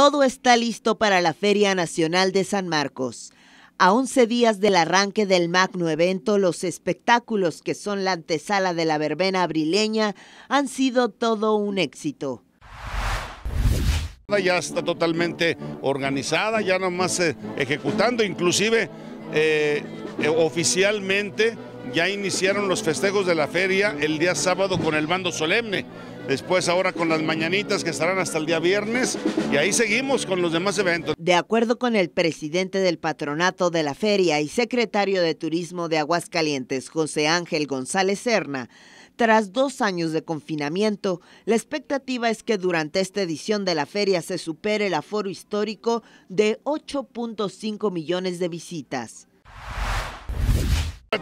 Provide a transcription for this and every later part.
Todo está listo para la Feria Nacional de San Marcos. A 11 días del arranque del magno evento, los espectáculos que son la antesala de la verbena abrileña han sido todo un éxito. Ya está totalmente organizada, ya nomás eh, ejecutando, inclusive eh, eh, oficialmente ya iniciaron los festejos de la feria el día sábado con el bando solemne después ahora con las mañanitas que estarán hasta el día viernes y ahí seguimos con los demás eventos. De acuerdo con el presidente del patronato de la feria y secretario de Turismo de Aguascalientes, José Ángel González Serna, tras dos años de confinamiento, la expectativa es que durante esta edición de la feria se supere el aforo histórico de 8.5 millones de visitas.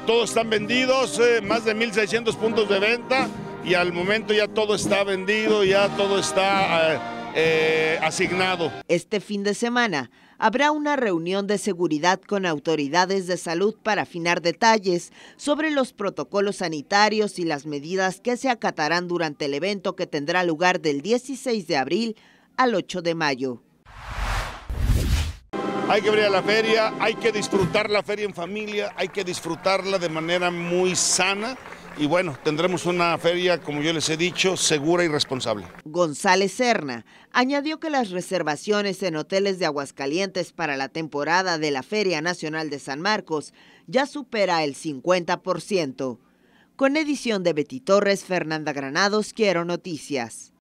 Todos están vendidos, eh, más de 1.600 puntos de venta y al momento ya todo está vendido, ya todo está eh, eh, asignado. Este fin de semana habrá una reunión de seguridad con autoridades de salud para afinar detalles sobre los protocolos sanitarios y las medidas que se acatarán durante el evento que tendrá lugar del 16 de abril al 8 de mayo. Hay que abrir a la feria, hay que disfrutar la feria en familia, hay que disfrutarla de manera muy sana y bueno, tendremos una feria, como yo les he dicho, segura y responsable. González Serna añadió que las reservaciones en hoteles de Aguascalientes para la temporada de la Feria Nacional de San Marcos ya supera el 50%. Con edición de Betty Torres, Fernanda Granados, Quiero Noticias.